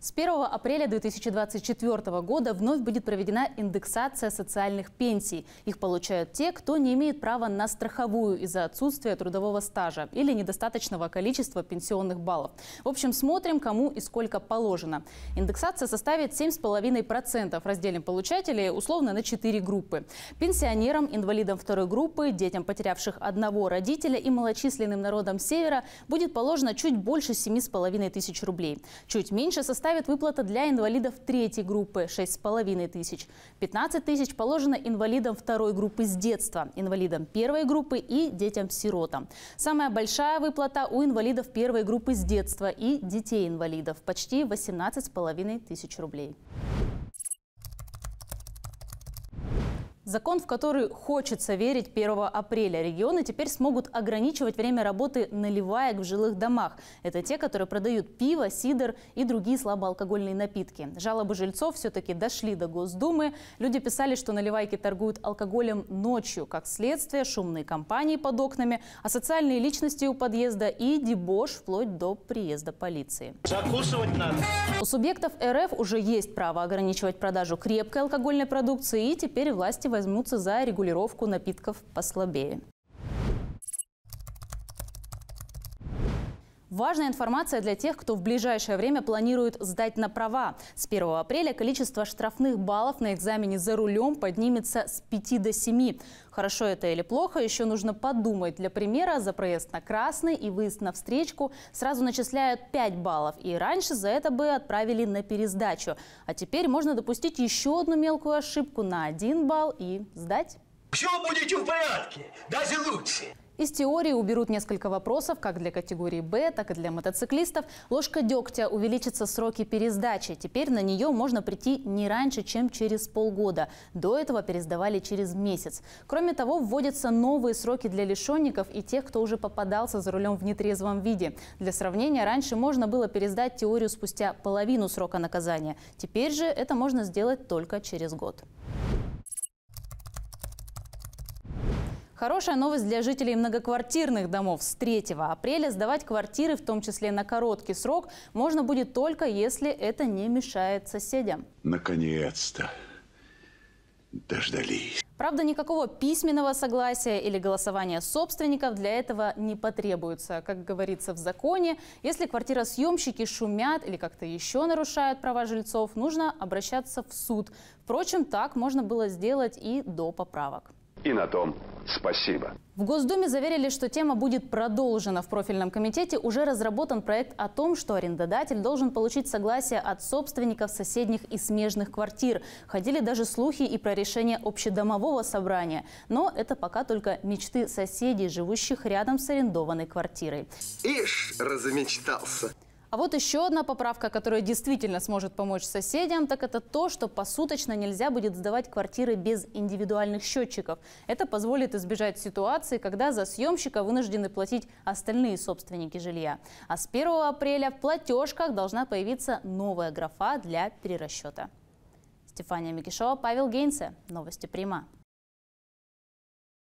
С 1 апреля 2024 года вновь будет проведена индексация социальных пенсий. Их получают те, кто не имеет права на страховую из-за отсутствия трудового стажа или недостаточного количества пенсионных баллов. В общем, смотрим, кому и сколько положено. Индексация составит 7,5%. Разделим получателей условно на 4 группы. Пенсионерам, инвалидам второй группы, детям, потерявших одного родителя и малочисленным народам Севера будет положено чуть больше 7,5 тысяч рублей. Чуть меньше составит составит выплата для инвалидов третьей группы – 6,5 тысяч. 15 тысяч положено инвалидам второй группы с детства, инвалидам первой группы и детям-сиротам. Самая большая выплата у инвалидов первой группы с детства и детей-инвалидов – почти половиной тысяч рублей. Закон, в который хочется верить 1 апреля. Регионы теперь смогут ограничивать время работы наливаек в жилых домах. Это те, которые продают пиво, сидр и другие слабоалкогольные напитки. Жалобы жильцов все-таки дошли до Госдумы. Люди писали, что наливайки торгуют алкоголем ночью. Как следствие, шумные компании под окнами, асоциальные личности у подъезда и дебош вплоть до приезда полиции. Закусывать надо. У субъектов РФ уже есть право ограничивать продажу крепкой алкогольной продукции и теперь власти в возьмутся за регулировку напитков послабее. Важная информация для тех, кто в ближайшее время планирует сдать на права. С 1 апреля количество штрафных баллов на экзамене за рулем поднимется с 5 до 7. Хорошо это или плохо, еще нужно подумать. Для примера, за проезд на красный и выезд на встречку сразу начисляют 5 баллов. И раньше за это бы отправили на пересдачу. А теперь можно допустить еще одну мелкую ошибку на 1 балл и сдать. Все будете в порядке, даже лучше. Из теории уберут несколько вопросов как для категории «Б», так и для мотоциклистов. Ложка дегтя увеличится сроки пересдачи. Теперь на нее можно прийти не раньше, чем через полгода. До этого пересдавали через месяц. Кроме того, вводятся новые сроки для лишенников и тех, кто уже попадался за рулем в нетрезвом виде. Для сравнения, раньше можно было пересдать теорию спустя половину срока наказания. Теперь же это можно сделать только через год. Хорошая новость для жителей многоквартирных домов. С 3 апреля сдавать квартиры, в том числе на короткий срок, можно будет только если это не мешает соседям. Наконец-то дождались. Правда, никакого письменного согласия или голосования собственников для этого не потребуется. Как говорится в законе, если квартиросъемщики шумят или как-то еще нарушают права жильцов, нужно обращаться в суд. Впрочем, так можно было сделать и до поправок. И на том спасибо. В Госдуме заверили, что тема будет продолжена. В профильном комитете уже разработан проект о том, что арендодатель должен получить согласие от собственников соседних и смежных квартир. Ходили даже слухи и про решение общедомового собрания. Но это пока только мечты соседей, живущих рядом с арендованной квартирой. Ишь, разомечтался. А вот еще одна поправка, которая действительно сможет помочь соседям, так это то, что посуточно нельзя будет сдавать квартиры без индивидуальных счетчиков. Это позволит избежать ситуации, когда за съемщика вынуждены платить остальные собственники жилья. А с 1 апреля в платежках должна появиться новая графа для перерасчета. Стефания Микишова, Павел Гейнце. Новости прямо.